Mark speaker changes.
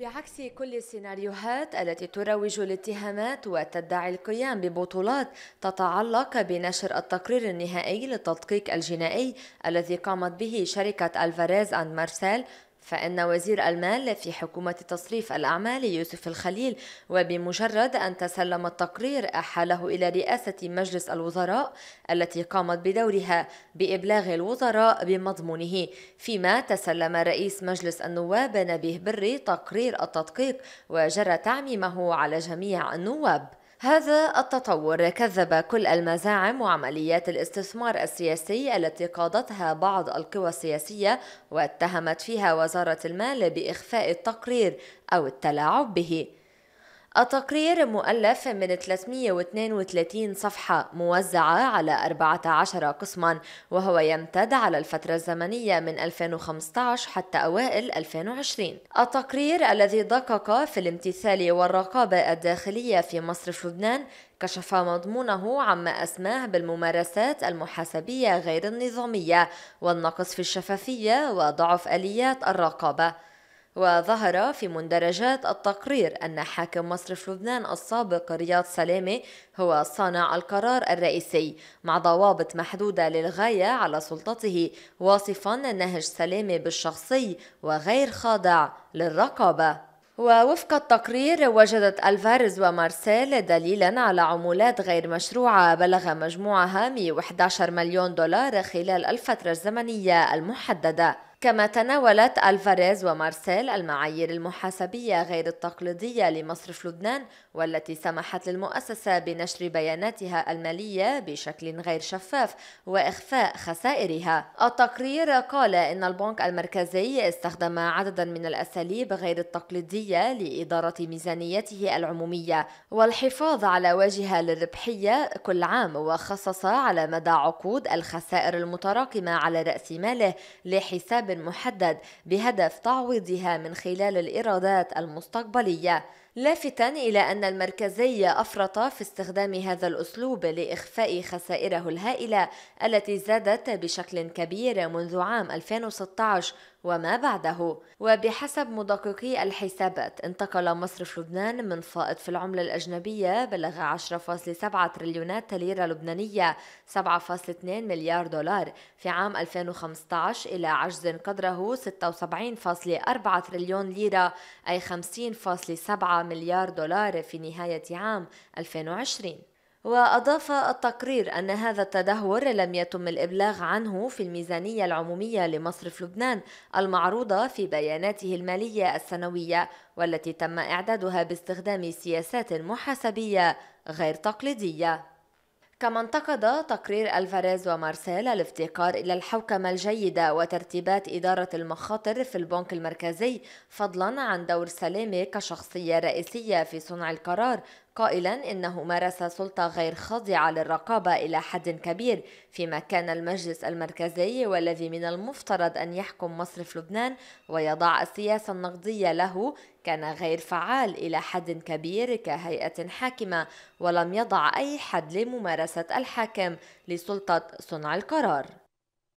Speaker 1: بعكس كل السيناريوهات التي تروج الاتهامات وتدعي القيام ببطولات تتعلق بنشر التقرير النهائي للتدقيق الجنائي الذي قامت به شركة ألفاريز أند مارسيل فإن وزير المال في حكومة تصريف الأعمال يوسف الخليل وبمجرد أن تسلم التقرير أحاله إلى رئاسة مجلس الوزراء التي قامت بدورها بإبلاغ الوزراء بمضمونه فيما تسلم رئيس مجلس النواب نبيه بري تقرير التدقيق وجرى تعميمه على جميع النواب هذا التطور كذب كل المزاعم وعمليات الاستثمار السياسي التي قادتها بعض القوى السياسية واتهمت فيها وزارة المال بإخفاء التقرير أو التلاعب به التقرير مؤلف من 332 صفحة موزعة على 14 قسما وهو يمتد على الفترة الزمنية من 2015 حتى أوائل 2020 التقرير الذي دقق في الامتثال والرقابة الداخلية في مصرف لبنان كشف مضمونه عما أسماه بالممارسات المحاسبية غير النظامية والنقص في الشفافية وضعف آليات الرقابة وظهر في مندرجات التقرير أن حاكم مصرف لبنان السابق رياض سلامة هو صانع القرار الرئيسي مع ضوابط محدودة للغاية على سلطته واصفا نهج سلامة بالشخصي وغير خاضع للرقابة ووفق التقرير وجدت ألفارز ومارسيل دليلا على عمولات غير مشروعة بلغ مجموعها 111 مليون دولار خلال الفترة الزمنية المحددة كما تناولت ألفاريز ومارسيل المعايير المحاسبية غير التقليدية لمصرف لبنان والتي سمحت للمؤسسة بنشر بياناتها المالية بشكل غير شفاف وإخفاء خسائرها. التقرير قال إن البنك المركزي استخدم عددا من الأساليب غير التقليدية لإدارة ميزانيته العمومية والحفاظ على واجهة للربحية كل عام وخصص على مدى عقود الخسائر المتراكمة على رأس ماله لحساب محدد بهدف تعويضها من خلال الإيرادات المستقبلية لافتا إلى أن المركزي أفرط في استخدام هذا الأسلوب لإخفاء خسائره الهائلة التي زادت بشكل كبير منذ عام 2016 وما بعده وبحسب مدققي الحسابات انتقل مصرف لبنان من فائض في العملة الأجنبية بلغ 10.7 تريليونات ليرة لبنانية 7.2 مليار دولار في عام 2015 إلى عجز قدره 76.4 تريليون ليرة أي 50.7 مليار دولار في نهاية عام 2020 وأضاف التقرير أن هذا التدهور لم يتم الإبلاغ عنه في الميزانية العمومية لمصرف لبنان المعروضة في بياناته المالية السنوية والتي تم إعدادها باستخدام سياسات محاسبية غير تقليدية كما انتقد تقرير ألفاريز ومارسيل الافتقار إلى الحوكمة الجيدة وترتيبات إدارة المخاطر في البنك المركزي فضلا عن دور سلامة كشخصية رئيسية في صنع القرار قائلا إنه مارس سلطة غير خاضعة للرقابة إلى حد كبير فيما كان المجلس المركزي والذي من المفترض أن يحكم مصرف لبنان ويضع السياسة النقدية له كان غير فعال إلى حد كبير كهيئة حاكمة ولم يضع أي حد لممارسة الحاكم لسلطة صنع القرار